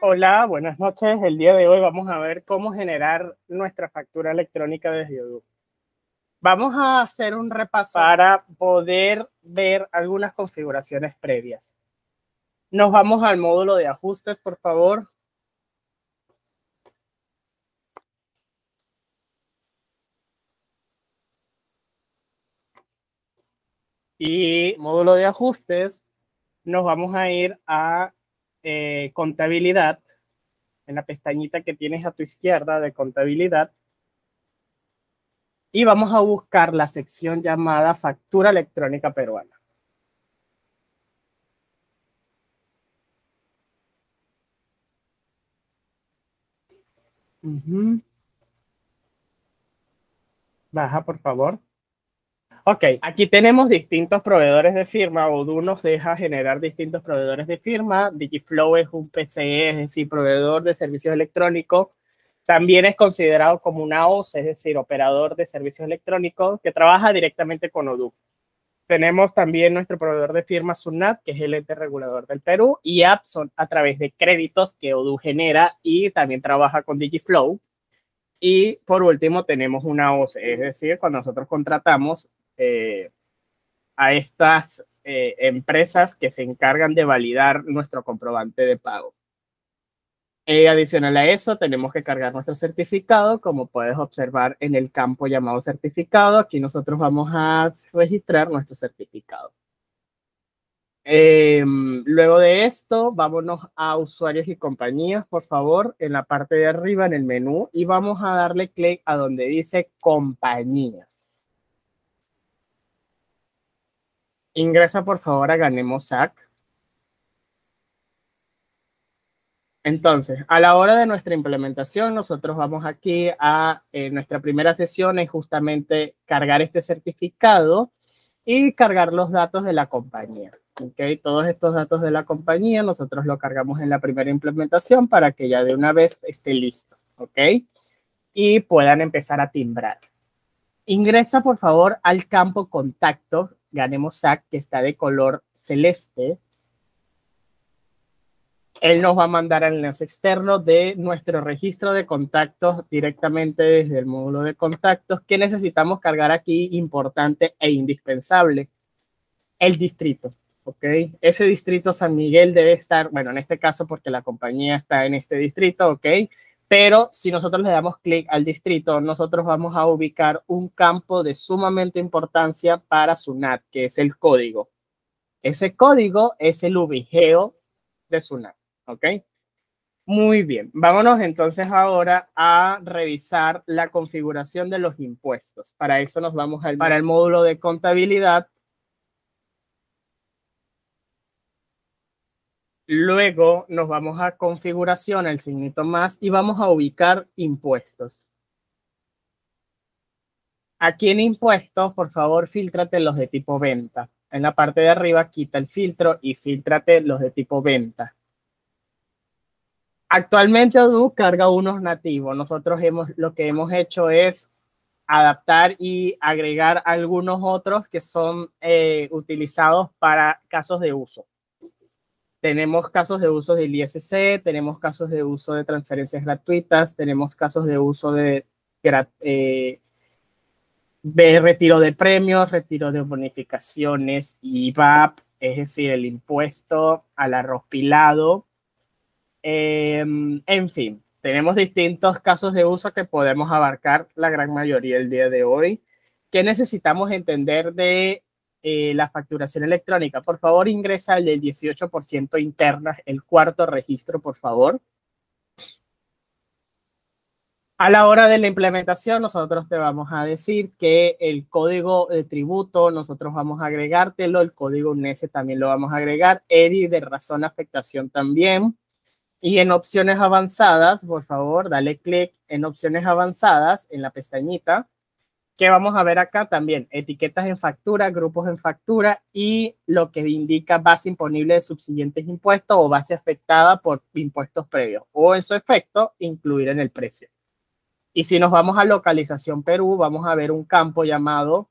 Hola, buenas noches. El día de hoy vamos a ver cómo generar nuestra factura electrónica desde YouTube. Vamos a hacer un repaso para poder ver algunas configuraciones previas. Nos vamos al módulo de ajustes, por favor. Y módulo de ajustes, nos vamos a ir a eh, contabilidad, en la pestañita que tienes a tu izquierda de contabilidad, y vamos a buscar la sección llamada factura electrónica peruana. Baja, por favor. Ok, aquí tenemos distintos proveedores de firma. Odu nos deja generar distintos proveedores de firma. Digiflow es un PCE, es decir, proveedor de servicios electrónicos. También es considerado como una OS, es decir, operador de servicios electrónicos que trabaja directamente con Odoo. Tenemos también nuestro proveedor de firma SUNAT, que es el ente regulador del Perú, y son a través de créditos que Odoo genera y también trabaja con Digiflow. Y por último, tenemos una OS, es decir, cuando nosotros contratamos, eh, a estas eh, empresas que se encargan de validar nuestro comprobante de pago. y adicional a eso, tenemos que cargar nuestro certificado, como puedes observar en el campo llamado certificado. Aquí nosotros vamos a registrar nuestro certificado. Em, luego de esto, vámonos a usuarios y compañías, por favor, en la parte de arriba, en el menú, y vamos a darle clic a donde dice compañía. Ingresa por favor a Ganemos SAC. Entonces, a la hora de nuestra implementación, nosotros vamos aquí a eh, nuestra primera sesión es justamente cargar este certificado y cargar los datos de la compañía. ¿okay? Todos estos datos de la compañía nosotros lo cargamos en la primera implementación para que ya de una vez esté listo. ¿ok? Y puedan empezar a timbrar. Ingresa, por favor, al campo contacto ganemos SAC, que está de color celeste, él nos va a mandar al enlace externo de nuestro registro de contactos directamente desde el módulo de contactos que necesitamos cargar aquí, importante e indispensable, el distrito. ¿ok? Ese distrito San Miguel debe estar, bueno, en este caso porque la compañía está en este distrito, ¿ok? Pero si nosotros le damos clic al distrito, nosotros vamos a ubicar un campo de sumamente importancia para SUNAT, que es el código. Ese código es el ubigeo de SUNAT, ¿ok? Muy bien, vámonos entonces ahora a revisar la configuración de los impuestos. Para eso nos vamos al, para el módulo de contabilidad Luego nos vamos a configuración, el signito más, y vamos a ubicar impuestos. Aquí en impuestos, por favor, filtrate los de tipo venta. En la parte de arriba quita el filtro y filtrate los de tipo venta. Actualmente Odoo carga unos nativos. Nosotros hemos, lo que hemos hecho es adaptar y agregar algunos otros que son eh, utilizados para casos de uso. Tenemos casos de uso del ISC, tenemos casos de uso de transferencias gratuitas, tenemos casos de uso de, eh, de retiro de premios, retiro de bonificaciones, IVAP, es decir, el impuesto al arroz pilado. Em, en fin, tenemos distintos casos de uso que podemos abarcar la gran mayoría el día de hoy. ¿Qué necesitamos entender de eh, la facturación electrónica. Por favor, ingresa el del 18% interna, el cuarto registro, por favor. A la hora de la implementación, nosotros te vamos a decir que el código de tributo, nosotros vamos a agregártelo, el código UNESE también lo vamos a agregar, EDI de razón afectación también. Y en opciones avanzadas, por favor, dale clic en opciones avanzadas en la pestañita ¿Qué vamos a ver acá también, etiquetas en factura, grupos en factura y lo que indica base imponible de subsiguientes impuestos o base afectada por impuestos previos o en su efecto incluir en el precio. Y si nos vamos a localización Perú, vamos a ver un campo llamado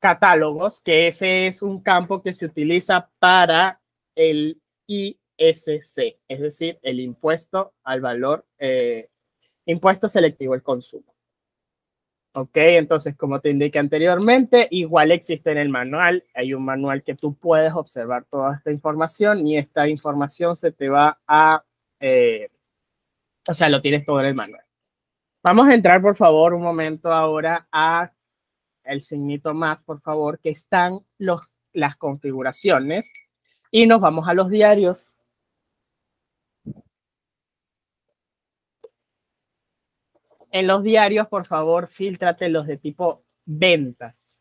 catálogos, que ese es un campo que se utiliza para el ISC, es decir, el impuesto al valor eh, impuesto selectivo al consumo. Ok, entonces, como te indiqué anteriormente, igual existe en el manual. Hay un manual que tú puedes observar toda esta información y esta información se te va a. Eh, o sea, lo tienes todo en el manual. Vamos a entrar, por favor, un momento ahora a el signito más, por favor, que están los, las configuraciones y nos vamos a los diarios. en los diarios, por favor, filtrate los de tipo ventas.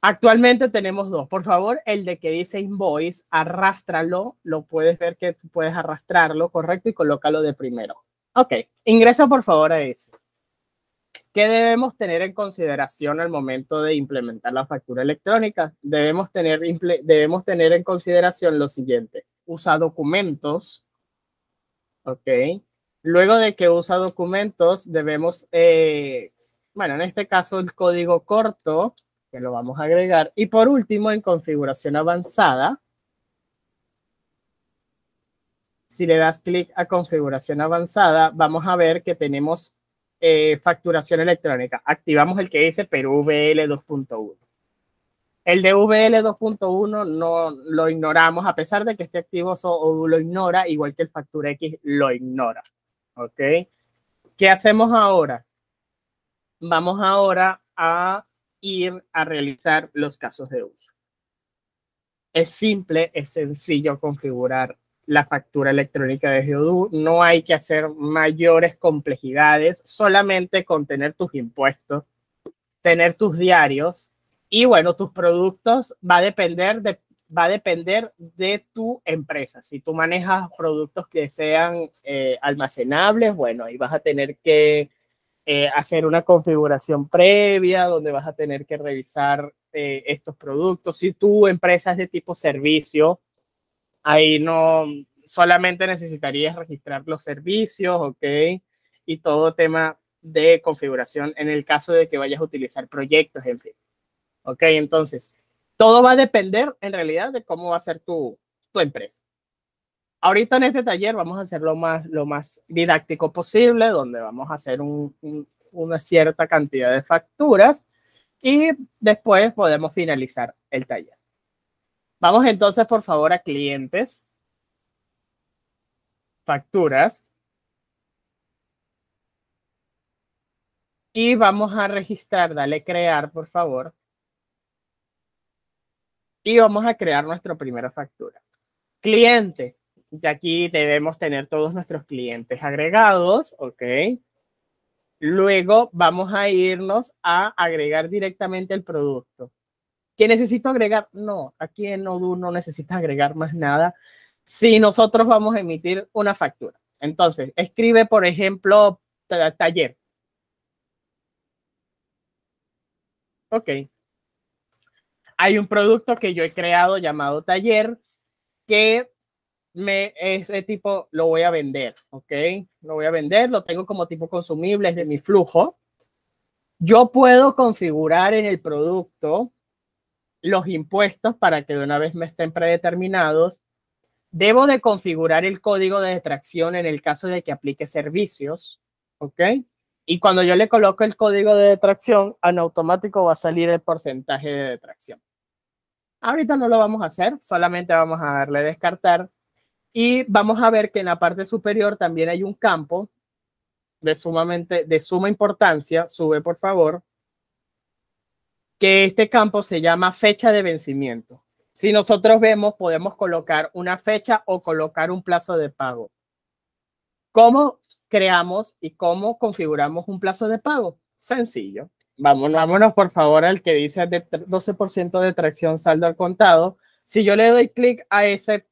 Actualmente tenemos dos. Por favor, el de que dice invoice, arrástralo. Lo puedes ver que puedes arrastrarlo, correcto, y colócalo de primero. Ok, ingresa por favor a ese. ¿Qué debemos tener en consideración al momento de implementar la factura electrónica? Debemos tener, debemos tener en consideración lo siguiente. Usa documentos Ok. Luego de que usa documentos, debemos, eh, bueno, en este caso el código corto, que lo vamos a agregar. Y por último, en configuración avanzada, si le das clic a configuración avanzada, vamos a ver que tenemos eh, facturación electrónica. Activamos el que dice Perú VL 2.1. El DVL 2.1 no lo ignoramos, a pesar de que este activo, lo ignora, igual que el Factor X lo ignora. ¿Ok? ¿Qué hacemos ahora? Vamos ahora a ir a realizar los casos de uso. Es simple, es sencillo configurar la factura electrónica de Geodoo. No hay que hacer mayores complejidades, solamente con tener tus impuestos, tener tus diarios y bueno, tus productos va a depender de, va a depender de tu empresa. Si tú manejas productos que sean eh, almacenables, bueno, ahí vas a tener que eh, hacer una configuración previa donde vas a tener que revisar eh, estos productos. Si tu empresa es de tipo servicio, ahí no solamente necesitarías registrar los servicios, ¿ok? Y todo tema de configuración en el caso de que vayas a utilizar proyectos, en fin. ¿Ok? Entonces, todo va a depender en realidad de cómo va a ser tu, empresa. Ahorita en este taller vamos a hacerlo lo más, lo más didáctico posible, donde vamos a hacer una cierta cantidad de facturas y después podemos finalizar el taller. Vamos entonces, por favor, a clientes, facturas. Y vamos a registrar, dale crear, por favor y vamos a crear nuestra primera factura. Cliente, y aquí debemos tener todos nuestros clientes agregados, ¿ok? Luego vamos a irnos a agregar directamente el producto. ¿Qué necesito agregar? No, aquí en Odoo no necesitas agregar más nada si nosotros vamos a emitir una factura. Entonces, escribe, por ejemplo, taller. Ok, hay un producto que yo he creado llamado Taller que me ese tipo lo voy a vender, ¿ok? Lo voy a vender, lo tengo como tipo consumible de mi flujo. Yo puedo configurar en el producto los impuestos para que de una vez me estén predeterminados. Debo de configurar el código de detracción en el caso de que aplique servicios, ¿ok? Y cuando yo le coloco el código de detracción, en automático va a salir el porcentaje de detracción. Ahorita no lo vamos a hacer, solamente vamos a darle descartar. Y vamos a ver que en la parte superior también hay un campo de, sumamente, de suma importancia, sube por favor, que este campo se llama fecha de vencimiento. Si nosotros vemos, podemos colocar una fecha o colocar un plazo de pago. ¿Cómo creamos y cómo configuramos un plazo de pago? Sencillo. Vámonos, vámonos por favor al que dice 12% de tracción saldo al contado. Si yo le doy clic a ese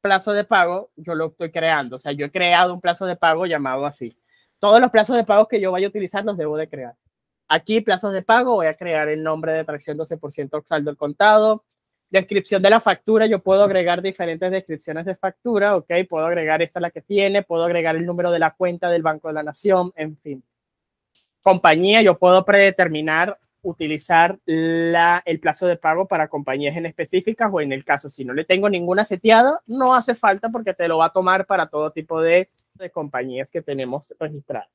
plazo de pago, yo lo estoy creando. O sea, yo he creado un plazo de pago llamado así. Todos los plazos de pago que yo vaya a utilizar los debo de crear. Aquí, plazos de pago, voy a crear el nombre de tracción 12% saldo al contado. Descripción de la factura, yo puedo agregar diferentes descripciones de factura, ¿ok? Puedo agregar esta la que tiene, puedo agregar el número de la cuenta del Banco de la Nación, en fin. Compañía, yo puedo predeterminar utilizar la, el plazo de pago para compañías en específicas o en el caso si no le tengo ninguna seteada, no hace falta porque te lo va a tomar para todo tipo de, compañías que tenemos registradas.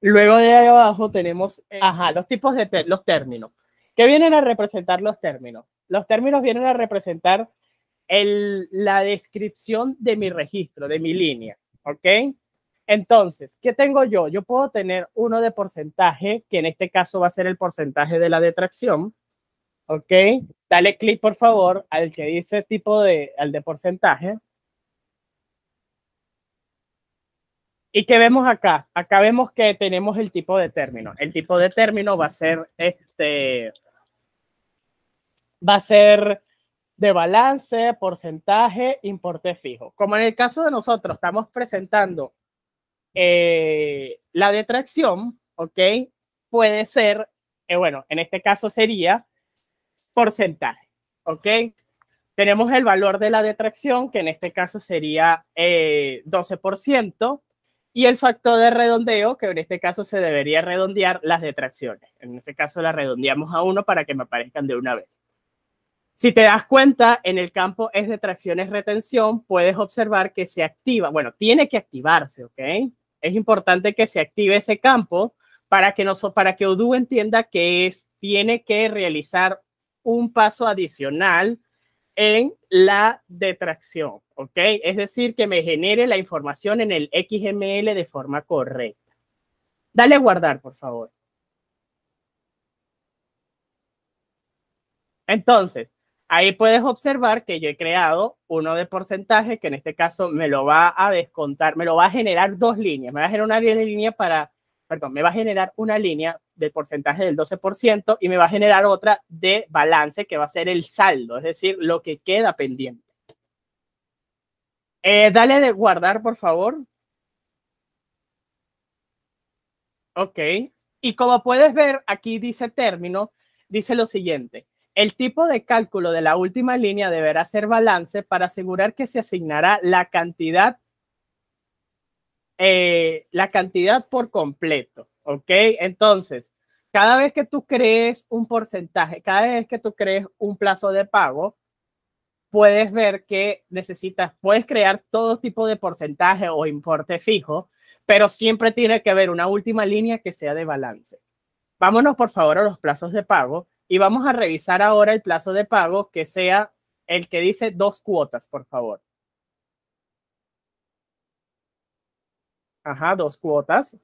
Luego de ahí abajo tenemos, eh, los tipos de los términos. ¿Qué vienen a representar los términos? Los términos vienen a representar la descripción de mi registro, de mi línea, ¿ok? Entonces, ¿qué tengo yo? Yo puedo tener uno de porcentaje, que en este caso va a ser el porcentaje de la detracción, ¿ok? Dale clic, por favor, al que dice tipo de, al de porcentaje. ¿Y qué vemos acá? Acá vemos que tenemos el tipo de término. El tipo de término va a ser este va a ser de balance, porcentaje, importe fijo. Como en el caso de nosotros, estamos presentando eh, la detracción, ¿ok? Puede ser, eh, bueno, en este caso sería porcentaje, ¿ok? Tenemos el valor de la detracción, que en este caso sería 12%, eh, y el factor de redondeo, que en este caso se debería redondear las detracciones. En este caso las redondeamos a uno para que me aparezcan de una vez. Si te das cuenta, en el campo es de tracciones-retención, puedes observar que se activa, bueno, tiene que activarse, ¿ok? Es importante que se active ese campo para que, nos, para entienda que es, tiene que realizar un paso adicional en la detracción, ¿ok? Es decir, que me genere la información en el XML de forma correcta. Dale a guardar, por favor. Entonces, ahí puedes observar que yo he creado uno de porcentaje que en este caso me lo va a descontar, me lo va a generar dos líneas, me va a generar una línea para, perdón, me va a generar una línea de porcentaje del 12% y me va a generar otra de balance que va a ser el saldo, es decir, lo que queda pendiente. Eh, dale de guardar, por favor. Ok. Y como puedes ver, aquí dice término, dice lo siguiente el tipo de cálculo de la última línea deberá ser balance para asegurar que se asignará la cantidad, eh, la cantidad por completo. ¿Ok? Entonces, cada vez que tú crees un porcentaje, cada vez que tú crees un plazo de pago, puedes ver que necesitas, puedes crear todo tipo de porcentaje o importe fijo, pero siempre tiene que haber una última línea que sea de balance. Vámonos por favor a los plazos de pago y vamos a revisar ahora el plazo de pago que sea el que dice dos cuotas, por favor. Ajá, dos cuotas.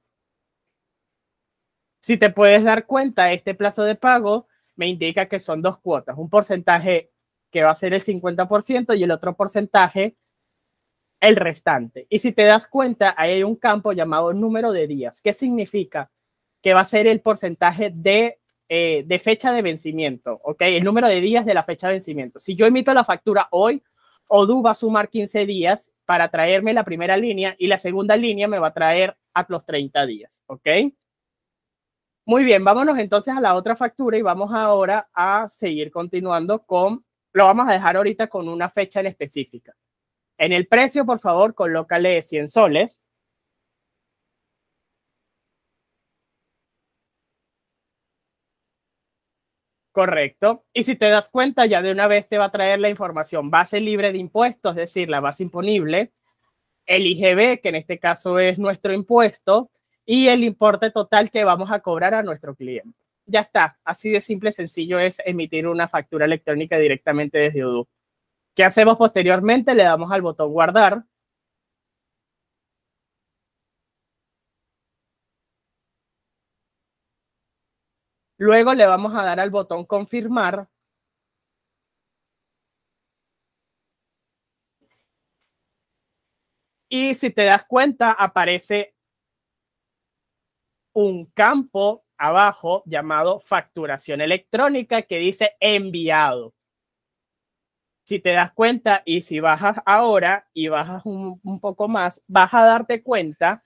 Si te puedes dar cuenta, este plazo de pago me indica que son dos cuotas, un porcentaje que va a ser el 50% y el otro porcentaje el restante. Y si te das cuenta, ahí hay un campo llamado número de días. ¿Qué significa? Que va a ser el porcentaje de eh, de fecha de vencimiento, ¿ok? El número de días de la fecha de vencimiento. Si yo emito la factura hoy, Odu va a sumar 15 días para traerme la primera línea y la segunda línea me va a traer a los 30 días, ¿ok? Muy bien, vámonos entonces a la otra factura y vamos ahora a seguir continuando con, lo vamos a dejar ahorita con una fecha en específica. En el precio, por favor, colócale 100 soles. Correcto. Y si te das cuenta, ya de una vez te va a traer la información base libre de impuestos, es decir, la base imponible, el IGB, que en este caso es nuestro impuesto, y el importe total que vamos a cobrar a nuestro cliente. Ya está. Así de simple, sencillo es emitir una factura electrónica directamente desde UDU. ¿Qué hacemos posteriormente? Le damos al botón guardar Luego le vamos a dar al botón confirmar. Y si te das cuenta, aparece un campo abajo llamado facturación electrónica que dice enviado. Si te das cuenta y si bajas ahora y bajas un, poco más, vas a darte cuenta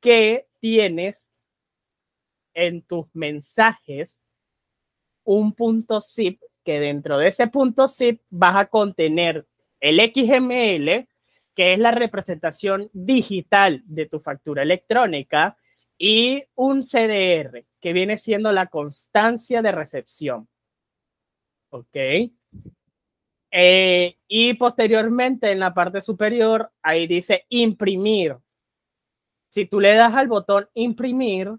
que tienes en tus mensajes un punto zip que dentro de ese punto zip vas a contener el XML, que es la representación digital de tu factura electrónica, y un CDR, que viene siendo la constancia de recepción. ¿Ok? Eh, y posteriormente en la parte superior, ahí dice imprimir. Si tú le das al botón imprimir,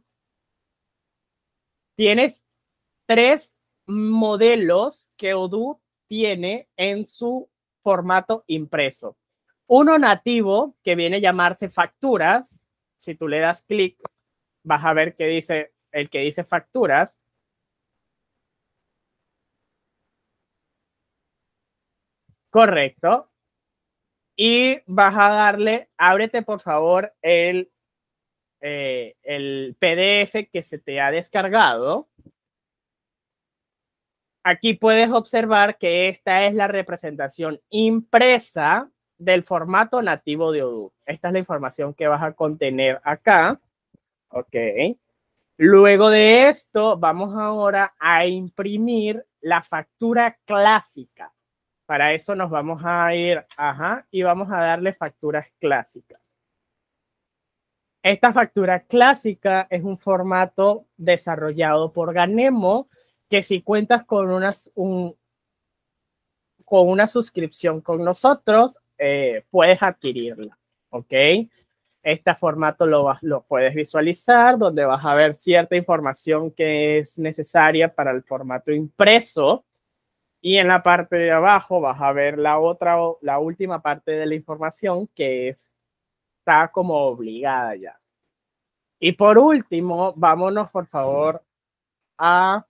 tienes tres modelos que Odoo tiene en su formato impreso. Uno nativo, que viene a llamarse facturas. Si tú le das clic, vas a ver que dice el que dice facturas. Correcto. Y vas a darle, ábrete por favor el eh, el PDF que se te ha descargado, aquí puedes observar que esta es la representación impresa del formato nativo de Odoo. Esta es la información que vas a contener acá. Ok. Luego de esto, vamos ahora a imprimir la factura clásica. Para eso nos vamos a ir, ajá, y vamos a darle facturas clásicas. Esta factura clásica es un formato desarrollado por Ganemo que si cuentas con, unas, con una suscripción con nosotros, eh, puedes adquirirla, ¿ok? Este formato lo, lo puedes visualizar, donde vas a ver cierta información que es necesaria para el formato impreso, y en la parte de abajo vas a ver la otra, la última parte de la información, que es está como obligada ya. Y por último, vámonos por favor a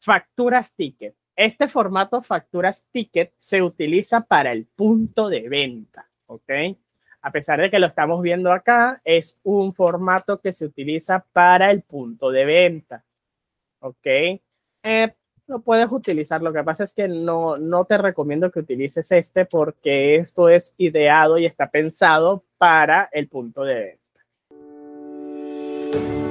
facturas ticket. Este formato facturas ticket se utiliza para el punto de venta, ¿ok? A pesar de que lo estamos viendo acá, es un formato que se utiliza para el punto de venta, ¿ok? Eh, lo puedes utilizar. Lo que pasa es que no, no te recomiendo que utilices este porque esto es ideado y está pensado para el punto de venta.